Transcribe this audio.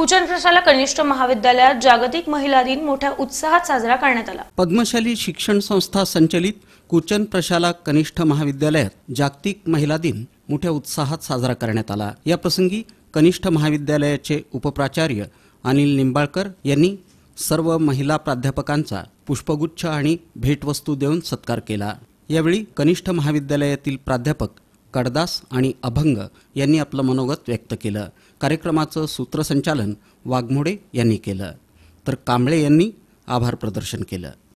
प्रशाला कनिष्ठ महाविद्यालयात जागतिक महिला दिन मोठ्या उत्साहात साजरा करण्यात आला पद्मशाली शिक्षण संस्था संचलित कुचन प्रशाला कनिष्ठ महाविद्यालयात जागतिक महिला दिन मोठ्या उत्साहात साजरा करण्यात आला या प्रसंगी कनिष्ठ महाविद्यालयाचे उपप्राचार्य अनिल निंबाळकर यांनी सर्व महिला प्राध्यापकांचा पुष्पगुच्छ आणि भेटवस्तू देऊन सत्कार केला यावेळी कनिष्ठ महाविद्यालयातील प्राध्यापक कडदास आणि अभंग यांनी आपलं मनोगत व्यक्त केलं कार्यक्रमाचं सूत्रसंचालन वाघमोडे यांनी केलं तर कांबळे यांनी आभार प्रदर्शन केलं